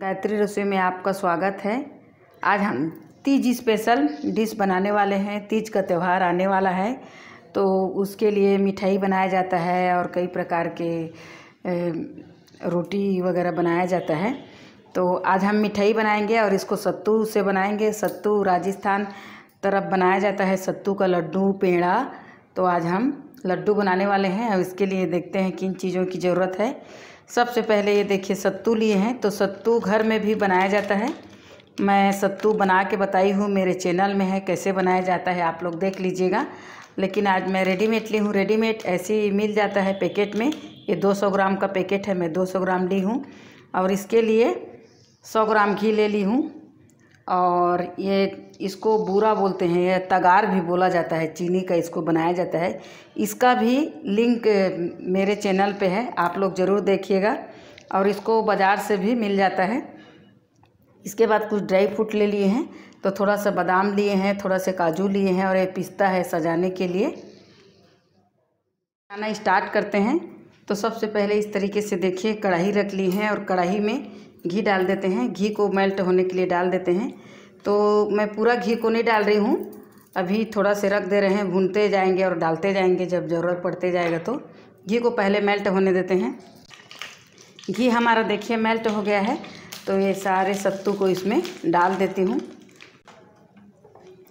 गायत्री रसोई में आपका स्वागत है आज हम तीज स्पेशल डिश बनाने वाले हैं तीज का त्यौहार आने वाला है तो उसके लिए मिठाई बनाया जाता है और कई प्रकार के रोटी वगैरह बनाया जाता है तो आज हम मिठाई बनाएंगे और इसको सत्तू से बनाएंगे सत्तू राजस्थान तरफ बनाया जाता है सत्तू का लड्डू पेड़ा तो आज हम लड्डू बनाने वाले हैं और इसके लिए देखते हैं किन चीज़ों की ज़रूरत है सबसे पहले ये देखिए सत्तू लिए हैं तो सत्तू घर में भी बनाया जाता है मैं सत्तू बना के बताई हूँ मेरे चैनल में है कैसे बनाया जाता है आप लोग देख लीजिएगा लेकिन आज मैं रेडीमेड ली हूँ रेडीमेड ऐसे ही मिल जाता है पैकेट में ये 200 ग्राम का पैकेट है मैं 200 ग्राम ली हूँ और इसके लिए 100 ग्राम घी ले ली हूँ और ये इसको बूरा बोलते हैं या तगार भी बोला जाता है चीनी का इसको बनाया जाता है इसका भी लिंक मेरे चैनल पे है आप लोग ज़रूर देखिएगा और इसको बाज़ार से भी मिल जाता है इसके बाद कुछ ड्राई फ्रूट ले लिए हैं तो थोड़ा सा बादाम लिए हैं थोड़ा सा काजू लिए हैं और ये पिस्ता है सजाने के लिए खाना इस्टार्ट करते हैं तो सबसे पहले इस तरीके से देखिए कढ़ाई रख ली है और कढ़ाई में घी डाल देते हैं घी को मेल्ट होने के लिए डाल देते हैं तो मैं पूरा घी को नहीं डाल रही हूँ अभी थोड़ा से रख दे रहे हैं भूनते जाएंगे और डालते जाएंगे जब ज़रूरत पड़ते जाएगा तो घी को पहले मेल्ट होने देते हैं घी हमारा देखिए मेल्ट हो गया है तो ये सारे सत्तू को इसमें डाल देती हूँ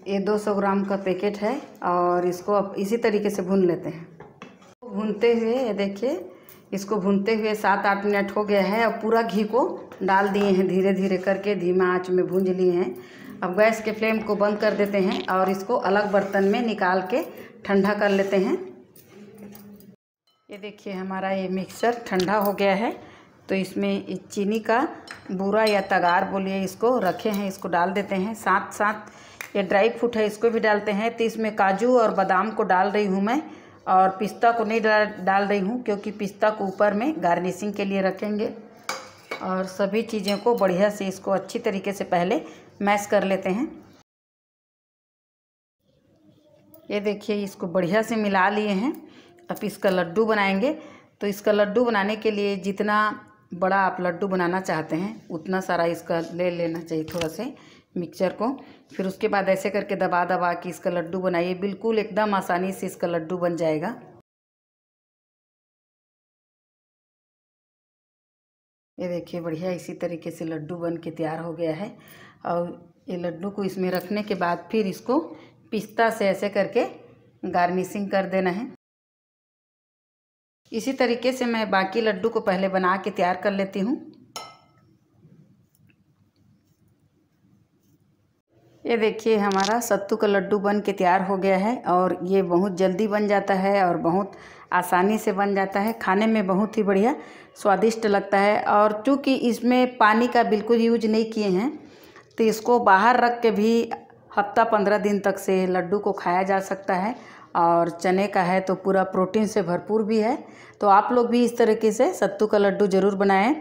ये 200 ग्राम का पैकेट है और इसको अब इसी तरीके से भून लेते हैं भूनते हुए देखिए इसको भूनते हुए सात आठ मिनट हो गया है और पूरा घी को डाल दिए हैं धीरे धीरे करके धीमा आँच में भूंज लिए हैं अब गैस के फ्लेम को बंद कर देते हैं और इसको अलग बर्तन में निकाल के ठंडा कर लेते हैं ये देखिए हमारा ये मिक्सचर ठंडा हो गया है तो इसमें चीनी का बूरा या तगार बोलिए इसको रखे हैं इसको डाल देते हैं साथ साथ ये ड्राई फ्रूट है इसको भी डालते हैं तो इसमें काजू और बादाम को डाल रही हूँ मैं और पिस्ता को नहीं डाल डाल रही हूँ क्योंकि पिस्ता को ऊपर में गार्निशिंग के लिए रखेंगे और सभी चीज़ों को बढ़िया से इसको अच्छी तरीके से पहले मैश कर लेते हैं ये देखिए इसको बढ़िया से मिला लिए हैं अब इसका लड्डू बनाएंगे तो इसका लड्डू बनाने के लिए जितना बड़ा आप लड्डू बनाना चाहते हैं उतना सारा इसका ले लेना चाहिए थोड़ा से मिक्सचर को फिर उसके बाद ऐसे करके दबा दबा के इसका लड्डू बनाइए बिल्कुल एकदम आसानी से इसका लड्डू बन जाएगा ये देखिए बढ़िया इसी तरीके से लड्डू बन के तैयार हो गया है और ये लड्डू को इसमें रखने के बाद फिर इसको पिस्ता से ऐसे करके गार्निशिंग कर देना है इसी तरीके से मैं बाकी लड्डू को पहले बना के तैयार कर लेती हूँ ये देखिए हमारा सत्तू का लड्डू बन के तैयार हो गया है और ये बहुत जल्दी बन जाता है और बहुत आसानी से बन जाता है खाने में बहुत ही बढ़िया स्वादिष्ट लगता है और चूँकि इसमें पानी का बिल्कुल यूज नहीं किए हैं तो इसको बाहर रख के भी हफ्ता पंद्रह दिन तक से लड्डू को खाया जा सकता है और चने का है तो पूरा प्रोटीन से भरपूर भी है तो आप लोग भी इस तरीके से सत्तू का लड्डू ज़रूर बनाएँ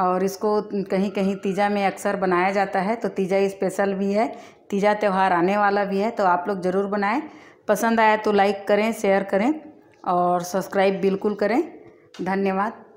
और इसको कहीं कहीं तीजा में अक्सर बनाया जाता है तो तीजा स्पेशल भी है तीजा त्यौहार आने वाला भी है तो आप लोग ज़रूर बनाएं पसंद आया तो लाइक करें शेयर करें और सब्सक्राइब बिल्कुल करें धन्यवाद